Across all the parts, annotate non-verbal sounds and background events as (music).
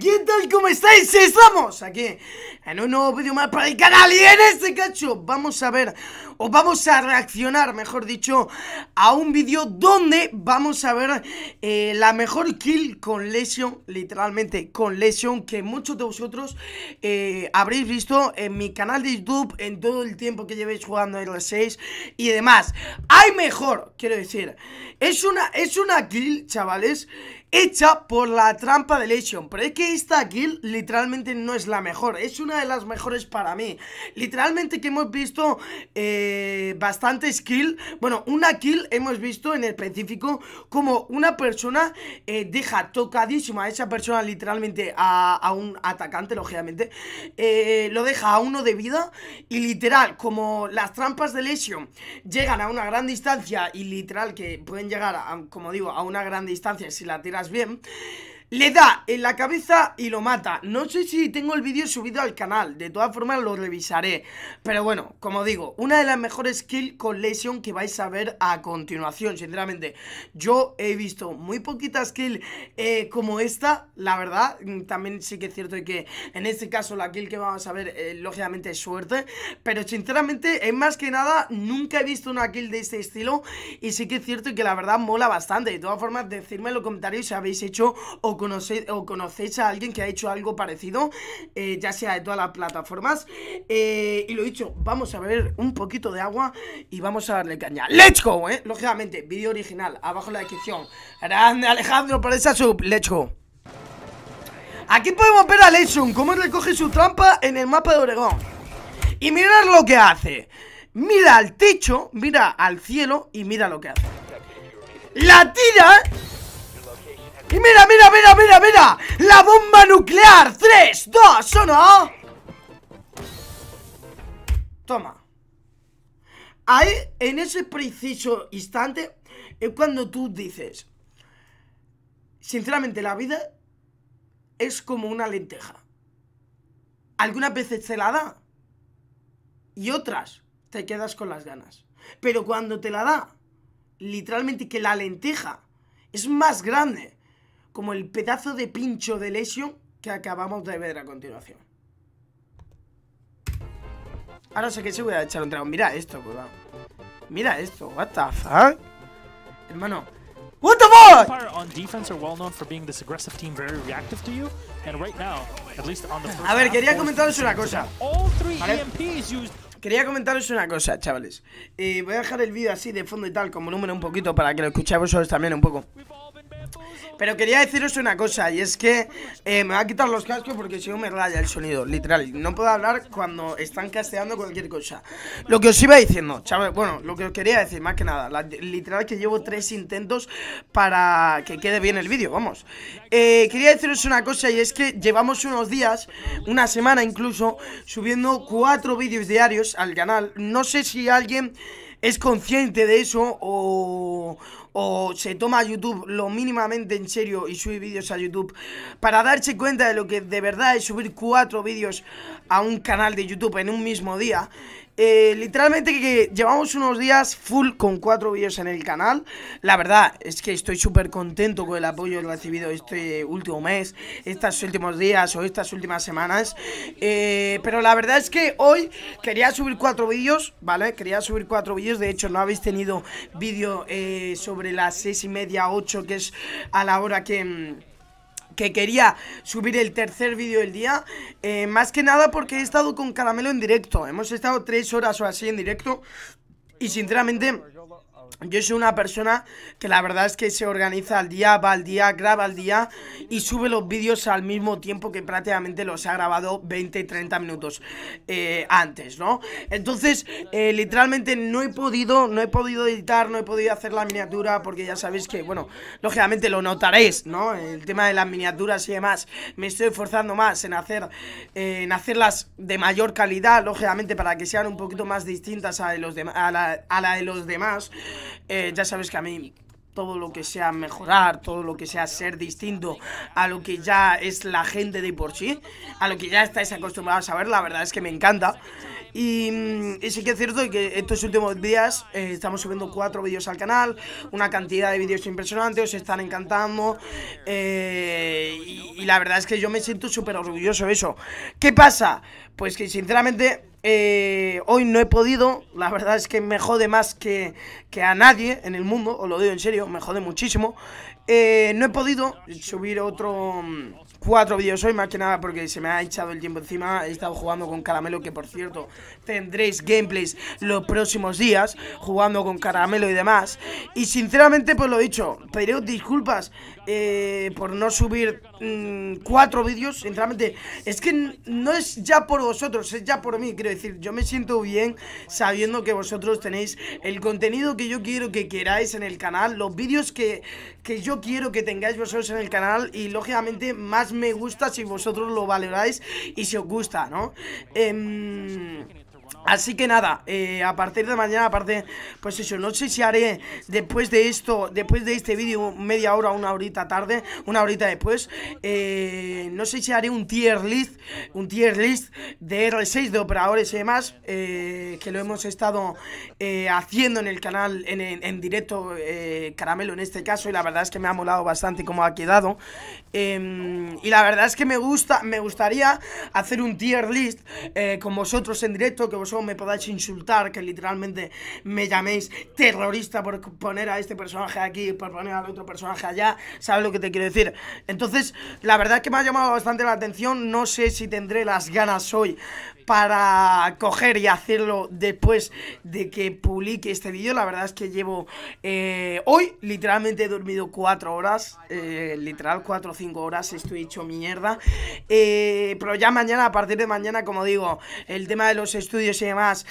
¿qué tal? ¿Cómo estáis? Estamos aquí en un nuevo vídeo más para el canal y en este cacho vamos a ver o vamos a reaccionar, mejor dicho, a un vídeo donde vamos a ver eh, la mejor kill con lesión literalmente con lesión que muchos de vosotros eh, habréis visto en mi canal de YouTube en todo el tiempo que llevéis jugando R6 y demás. Hay mejor, quiero decir, es una, es una kill, chavales, hecha por la trampa del pero es que esta kill literalmente no es la mejor. Es una de las mejores para mí. Literalmente que hemos visto eh, bastantes kill. Bueno, una kill hemos visto en específico como una persona eh, deja tocadísima a esa persona literalmente a, un atacante, lógicamente. Eh, lo deja a uno de vida y literal, como las trampas de lesión llegan a una gran distancia y literal que pueden llegar, como digo, a una gran distancia si la tiras bien. Le da en la cabeza y lo mata. No sé si tengo el vídeo subido al canal, de todas formas lo revisaré. Pero bueno, como digo, una de las mejores kill con lesión que vais a ver a continuación, sinceramente. Yo he visto muy poquitas kill eh, como esta, la verdad. Mm, también sí que es cierto que en este caso la kill que vamos a ver, eh, lógicamente, es suerte. Pero sinceramente, es más que nada, nunca he visto una kill de este estilo. Y sí que es cierto que la verdad mola bastante. De todas formas, decidme en los comentarios si habéis hecho o conocéis, o conocéis a alguien que ha hecho algo parecido, eh, ya sea de todas las plataformas. Eh, y lo dicho, vamos a beber un poquito de agua y vamos a darle caña. ¡Let's go! ¿Eh? Lógicamente, vídeo original, abajo en la descripción. Grande Alejandro por esa sub, let's go. Aquí podemos ver a Lechon cómo recoge su trampa en el mapa de Oregón. Y mirad lo que hace. Mira al techo, mira al cielo y mira lo que hace. La tira y mira, mira, mira, mira, mira La bomba nuclear ¡Tres, dos, uno! Toma Ahí, en ese preciso instante Es cuando tú dices Sinceramente, la vida Es como una lenteja Algunas veces te la da Y otras te quedas con las ganas Pero cuando te la da Literalmente que la lenteja Es más grande como el pedazo de pincho de lesión que acabamos de ver a continuación. Ahora sé que se voy a echar un trago. Mira esto, cuidado. Pues, Mira esto, what the Hermano, What the fuck? A ver, quería comentaros una cosa. E quería comentaros una cosa, chavales. Eh, voy a dejar el vídeo así de fondo y tal, como número un poquito, para que lo escuchéis vosotros también un poco. Pero quería deciros una cosa, y es que eh, me va a quitar los cascos porque si no me raya el sonido, literal. No puedo hablar cuando están casteando cualquier cosa. Lo que os iba diciendo, chaval, bueno, lo que os quería decir, más que nada, literal que llevo tres intentos para que quede bien el vídeo, vamos. Eh, quería deciros una cosa, y es que llevamos unos días, una semana incluso, subiendo cuatro vídeos diarios al canal. No sé si alguien es consciente de eso o, o se toma YouTube lo mínimamente en serio y sube vídeos a YouTube para darse cuenta de lo que de verdad es subir cuatro vídeos a un canal de YouTube en un mismo día, eh, literalmente que llevamos unos días full con cuatro vídeos en el canal. La verdad es que estoy súper contento con el apoyo recibido este último mes, estos últimos días o estas últimas semanas. Eh, pero la verdad es que hoy quería subir cuatro vídeos, ¿vale? Quería subir cuatro vídeos. De hecho, no habéis tenido vídeo eh, sobre las seis y media, ocho, que es a la hora que mm, quería subir el tercer vídeo del día, eh, más que nada porque he estado con Caramelo en directo, hemos estado tres horas o así en directo y sinceramente yo soy una persona que la verdad es que se organiza al día, va al día, graba al día y sube los vídeos al mismo tiempo que prácticamente los ha grabado 20, 30 minutos eh, antes, ¿no? Entonces, eh, literalmente no he podido, no he podido editar, no he podido hacer la miniatura porque ya sabéis que, bueno, lógicamente lo notaréis, ¿no? El tema de las miniaturas y demás, me estoy esforzando más en hacer, hacerlas de mayor calidad, lógicamente para que sean un poquito más distintas a, a la de los demás. Eh, ya sabes que a mí todo lo que sea mejorar, todo lo que sea ser distinto a lo que ya es la gente de por sí, a lo que ya estáis acostumbrados a ver, la verdad es que me encanta. Y, mm, sí que es cierto que estos últimos días eh, estamos subiendo cuatro vídeos al canal, una cantidad de vídeos impresionantes, os están encantando eh, y, y la verdad es que yo me siento súper orgulloso de eso. ¿Qué pasa? Pues que sinceramente eh, hoy no he podido, la verdad es que me jode más que, que, a nadie en el mundo, os lo digo en serio, me jode muchísimo. Eh, no he podido subir otro, mm, cuatro vídeos hoy, más que nada porque se me ha echado el tiempo encima. He estado jugando con Caramelo, que por cierto tendréis gameplays los próximos días, jugando con Caramelo y demás. Y sinceramente, pues lo he dicho, pediré disculpas eh, por no subir mm, cuatro vídeos. Sinceramente, es que no es ya por vosotros, es ya por mí. Quiero decir, yo me siento bien sabiendo que vosotros tenéis el contenido que yo quiero que queráis en el canal, los vídeos que, que yo quiero que tengáis vosotros en el canal y lógicamente más me gusta si vosotros lo valoráis y si os gusta, ¿no? Em, Así que nada, eh, a partir de mañana, aparte, pues eso, no sé si haré después de esto, después de este vídeo, media hora, una horita tarde, una horita después, eh, no sé si haré un tier list, un tier list de R6, de operadores y demás, eh, que lo hemos estado haciendo en el canal, en, en, en directo, Caramelo en este caso, y la verdad es que me ha molado bastante como ha quedado, em, y la verdad es que me gusta, me gustaría hacer un tier list con vosotros en directo, que vosotros me podáis insultar, que literalmente me llaméis terrorista por poner a este personaje aquí, por poner al otro personaje allá, ¿sabes lo que te quiero decir? Entonces, la verdad es que me ha llamado bastante la atención, no sé si tendré las ganas hoy para coger y hacerlo después de que publique este vídeo. La verdad es que llevo eh, hoy literalmente he dormido Cuatro horas, eh, literal 4 o cinco horas, estoy hecho mierda. Eh, pero ya mañana, a partir de mañana, como digo, el tema de los estudios y demás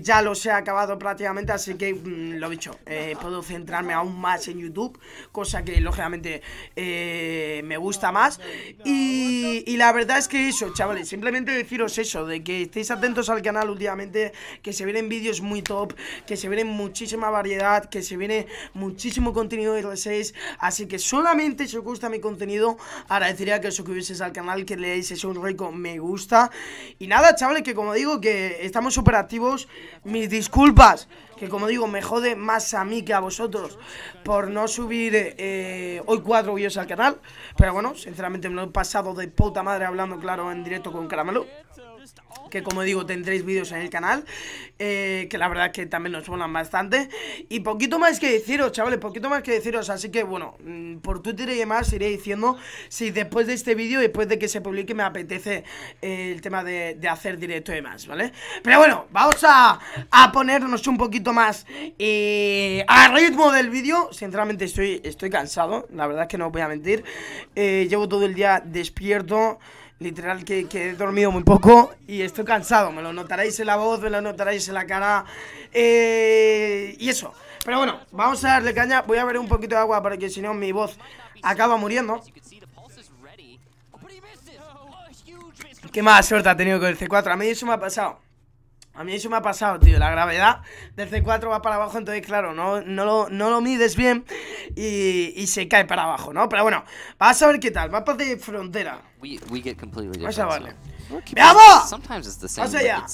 ya los he acabado prácticamente, así que Lo mm, lo dicho, puedo centrarme aún más en YouTube, cosa que lógicamente me gusta más. Y, la verdad es que eso, chavales, simplemente deciros eso de que estéis atentos al canal últimamente, que se vienen vídeos muy top, que se viene muchísima variedad, que se viene muchísimo contenido de R6, así que solamente si os gusta mi contenido, agradecería que os suscribieseis al canal, que le deis un rico me gusta, y nada chavales, que como digo, que estamos super activos, mis disculpas, que como digo, me jode más a mí que a vosotros por no subir eh, hoy cuatro vídeos al canal. Pero bueno, sinceramente me lo he pasado de puta madre hablando claro en directo con Caramelo que como digo tendréis vídeos en el canal, eh, que la verdad es que también nos suenan bastante. Y poquito más que deciros, chavales, poquito más que deciros, así que bueno, mm, por Twitter y demás iré diciendo si después de este vídeo, después de que se publique, me apetece eh, el tema de, hacer directo y demás, ¿vale? Pero bueno, vamos a, ponernos un poquito más eh, a ritmo del vídeo. Sinceramente estoy, estoy cansado, la verdad es que no os voy a mentir. Eh, llevo todo el día despierto literal que, he dormido muy poco y estoy cansado. Me lo notaréis en la voz, me lo notaréis en la cara. Eh, y eso. Pero bueno, vamos a darle caña. Voy a ver un poquito de agua Para que si no mi voz acaba muriendo. Qué mala suerte ha tenido con el C4. A mí eso me ha pasado. A mí eso me ha pasado, tío. La gravedad del C4 va para abajo, entonces, claro, no, no, lo, mides bien y, se cae para abajo, ¿no? Pero bueno, vas a ver qué tal. Mapa de frontera. We, we get Vamos Vamos, oh, O sea, ya.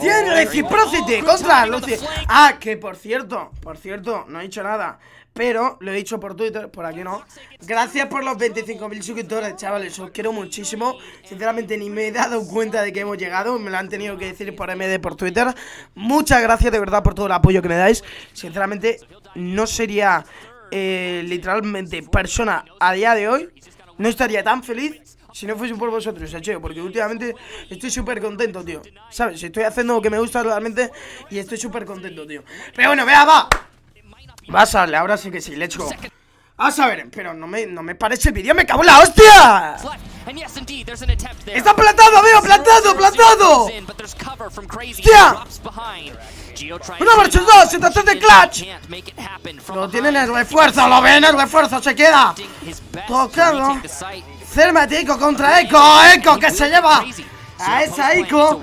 Tiene reciprocity contra Lucy. Ah, que por cierto, por cierto, no he dicho nada. Pero lo he dicho por Twitter, por aquí no. Gracias por los 25.000 suscriptores, chavales. Os quiero muchísimo. Sinceramente, ni me he dado cuenta de que hemos llegado. Me lo han tenido que decir por MD por Twitter. Muchas gracias de verdad por todo el apoyo que me dais. Sinceramente, no sería eh, literalmente persona a día de hoy. No estaría tan feliz si no fuese por vosotros, Sacheo, porque últimamente estoy súper contento, tío. ¿Sabes? Estoy haciendo lo que me gusta realmente y estoy súper contento, tío. Pero bueno, vea, va. Va, a darle, ahora sí que sí, le echo ah, A saber, pero no me, parece el vídeo, me cago en la hostia. ¡Está plantado, amigo! ¡Plantado, plantado! ¡Hostia! ¡Una marcha dos! ¡Sentación de clutch! Lo tienen el refuerzo, lo ven el refuerzo, se queda. Tocado. Cérmate, contra Eco. Eco que se lleva a esa Ico.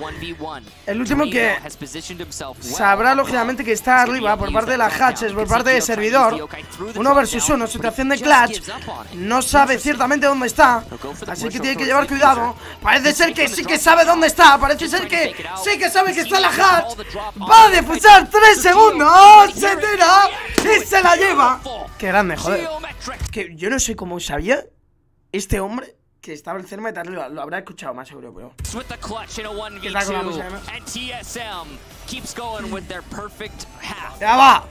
El último que sabrá lógicamente que está arriba por parte de las hatches, por parte del servidor. Uno versus uno, situación de clutch. No sabe ciertamente dónde está, así que tiene que llevar cuidado. Parece ser que sí que sabe dónde está, parece ser que sí que sabe que está la hatch. Va a defusar tres segundos, se tira y se la lleva. Qué grande, joder. Que yo no sé cómo sabía este hombre que estaba en de arriba lo habrá escuchado más seguro, pero. ¡Ya va!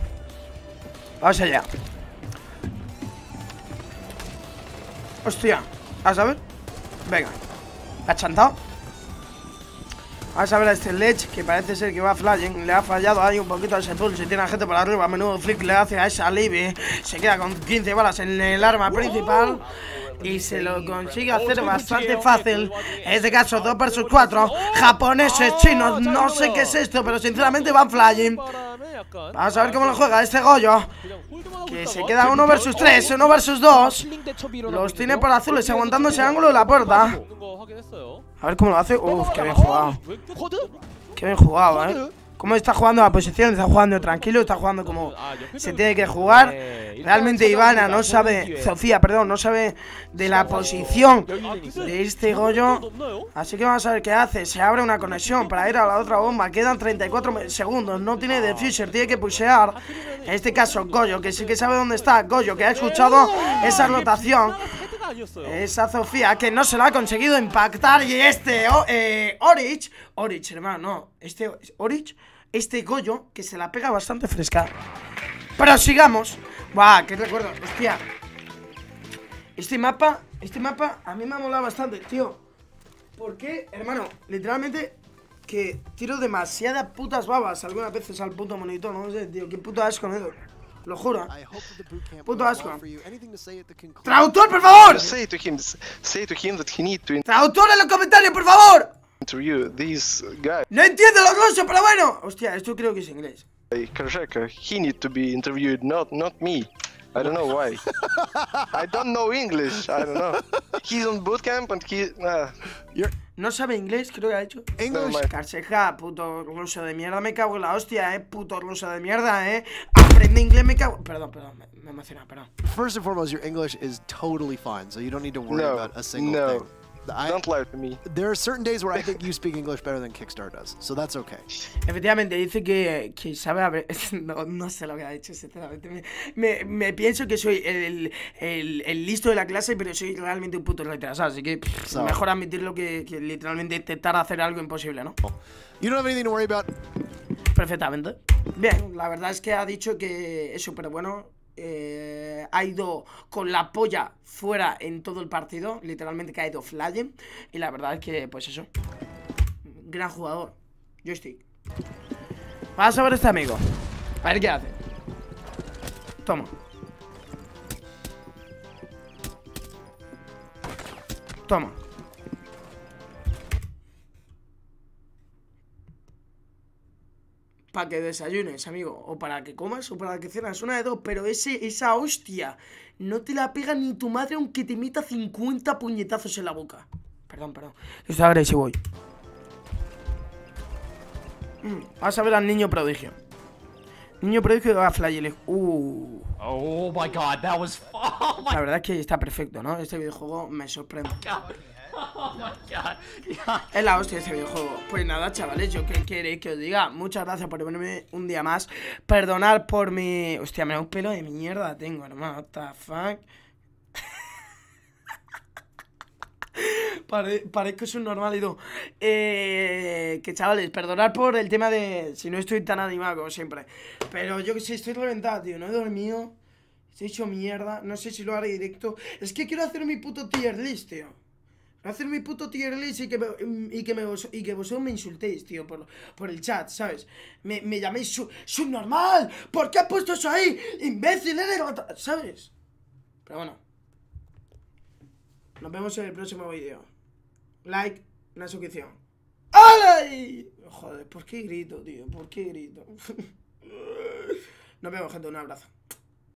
Vamos allá. Hostia, a ver Venga, ha chantado. Vamos a ver a este Ledge que parece ser que va a Le ha fallado ahí un poquito a ese tool, tiene gente por arriba. a Menudo flick le hace a esa Libby. Se queda con 15 balas en el arma principal y se lo consigue hacer bastante fácil. En este caso, 2 versus 4. Japoneses, ah, chinos, no sé qué es esto, pero sinceramente van flying. Vamos a ver cómo lo ah, juega este Goyo. Que se ¿eh? queda 1 versus 3, Uno versus 2. Los tiene por azules, aguantando ese ángulo de la puerta. ¿eh? A ver cómo lo hace. Uf, qué bien jugado. Qué bien jugado, eh cómo está jugando la posición, está jugando tranquilo, está jugando como ah, se tiene que jugar. Realmente Ivana no sabe, Sofía, perdón, no sabe de la posición de este Goyo. Así que vamos a ver qué hace. Se abre una conexión para ir a la otra bomba. Quedan 34 segundos. No tiene defuser, tiene que pushear. En este caso, Goyo, que sí que sabe dónde está. Goyo, que ha escuchado esa rotación. Esa Sofía que no se la ha conseguido impactar. Y este eh, Orich, Orich, hermano, no. Este Orich este Goyo, que se la pega bastante fresca. Pero sigamos. Buah, qué recuerdo. Hostia. Este mapa, este mapa a mí me ha molado bastante, tío. ¿Por qué, hermano? Literalmente que tiro demasiadas putas babas algunas veces al puto monitor. No sé, tío, qué puto asco me Lo juro. ¿eh? Puto asco. TRAUTOR por favor. TRAUTOR en los comentarios, por favor. No entiendo lo ruso, pero bueno. Hostia, esto creo que es inglés. Correct. He need to be interviewed, not not me. I don't know why. (laughs) I don't know English. I don't know. He's on bootcamp and he. Ah. No sabe inglés, creo que ha hecho. English. Carseja, ah, puto ruso de mierda, me cago en la hostia, eh. Puto ruso de mierda, eh. Aprende inglés, me cago. Perdón, perdón, me, emociona, perdón. First and foremost, your English is totally fine, so you don't need to worry no, about a single no. thing. I, Don't lie to me. There are certain days where I think you speak English better than Kickstarter does, so that's okay. Efectivamente, dice que, que sabe hablar. (laughs) No, no, sé lo que ha dicho, sinceramente. Me, me, me pienso que soy el, el, el, listo de la clase, pero soy realmente un puto retrasado, así que pff, so. mejor admitirlo que, que literalmente intentar hacer algo imposible, ¿no? You don't have anything to worry about. Perfectamente. Bien, la verdad es que ha dicho que es súper bueno eh, ha ido con la polla fuera en todo el partido, literalmente que ha ido flying, y la verdad es que, pues eso, gran jugador, joystick. Vamos a ver este amigo, a ver qué hace. Toma. Toma. para que desayunes, amigo, o para que comas o para que cenas, una de dos, pero ese, esa hostia no te la pega ni tu madre aunque te meta 50 puñetazos en la boca. Perdón, perdón. Está agresivo hoy. Mm, vas a ver al niño prodigio. Niño prodigio de FlyLeg. Uh. Oh my god, that was. (laughs) Oh la verdad es que está perfecto, ¿no? Este videojuego me sorprende. Es la hostia ese videojuego. Pues nada, chavales, yo que queréis que os diga. Muchas gracias por verme un día más. Perdonad por mi. Hostia, me da un pelo de mierda tengo, hermano. What the fuck. (laughs) parezco es un normal y Eh... que chavales, perdonad por el tema de si no estoy tan animado como siempre. Pero yo que sé, estoy reventado, tío. No he dormido. he hecho mierda. No sé si lo haré directo. Es que quiero hacer mi puto tier list, tío. Hacer mi puto tier list y que, me, vosotros me insultéis, tío, por, el chat, ¿sabes? Me, llaméis subnormal. ¿Por qué has puesto eso ahí? Imbécil, ¿Sabes? Pero bueno. Nos vemos en el próximo vídeo. Like, una suscripción. ¡Ay! Joder, ¿por qué grito, tío? ¿Por qué grito? (laughs) Nos vemos, gente. Un abrazo.